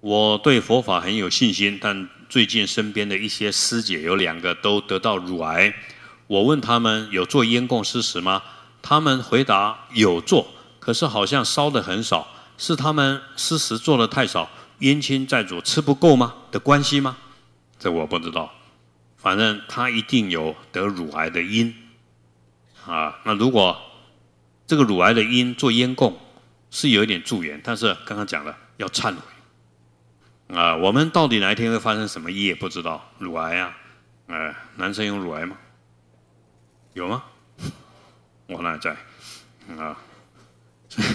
我对佛法很有信心，但最近身边的一些师姐有两个都得到乳癌。我问他们有做烟供施食吗？他们回答有做，可是好像烧的很少，是他们施食做的太少，烟亲债主吃不够吗的关系吗？这我不知道，反正他一定有得乳癌的因。啊，那如果这个乳癌的因做烟供是有一点助缘，但是刚刚讲了要忏悔。啊，我们到底哪一天会发生什么业？不知道乳癌啊，哎，男生有乳癌吗？有吗？我那在，啊，所以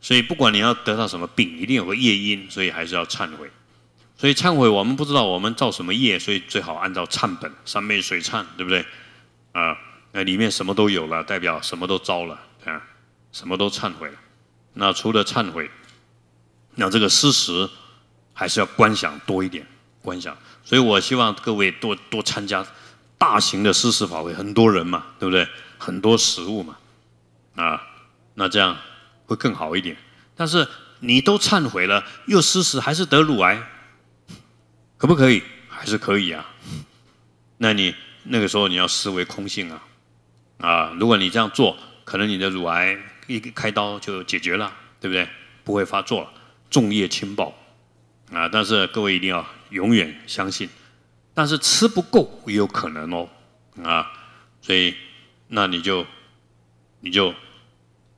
所以不管你要得到什么病，一定有个业因，所以还是要忏悔。所以忏悔，我们不知道我们造什么业，所以最好按照忏本三昧水忏，对不对？啊，那里面什么都有了，代表什么都招了，啊，什么都忏悔了。那除了忏悔，那这个事实。还是要观想多一点，观想，所以我希望各位多多参加大型的施食法会，很多人嘛，对不对？很多食物嘛，啊，那这样会更好一点。但是你都忏悔了，又施食，还是得乳癌，可不可以？还是可以啊。那你那个时候你要思维空性啊，啊，如果你这样做，可能你的乳癌一开刀就解决了，对不对？不会发作了，重业轻报。啊！但是各位一定要永远相信，但是吃不够也有可能哦，啊，所以那你就你就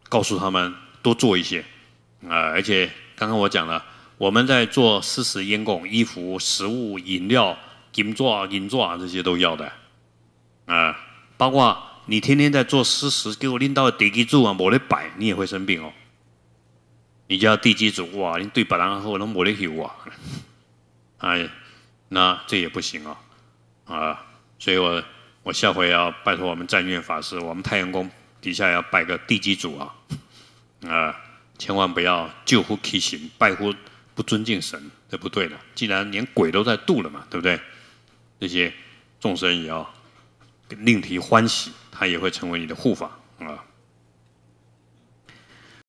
告诉他们多做一些，啊，而且刚刚我讲了，我们在做事实，烟供、衣服、食物、饮料、金座、银座啊这些都要的，啊，包括你天天在做湿食，给我拎到地基住啊，没得摆，你也会生病哦。你叫地基主哇，你对别人后能抹得些哇，哎，那这也不行啊，啊，所以我我下回要拜托我们湛圆法师，我们太阳宫底下要拜个地基主啊，啊，千万不要救乎其行，拜乎不尊敬神，这不对的。既然连鬼都在度了嘛，对不对？那些众生也要另提欢喜，他也会成为你的护法。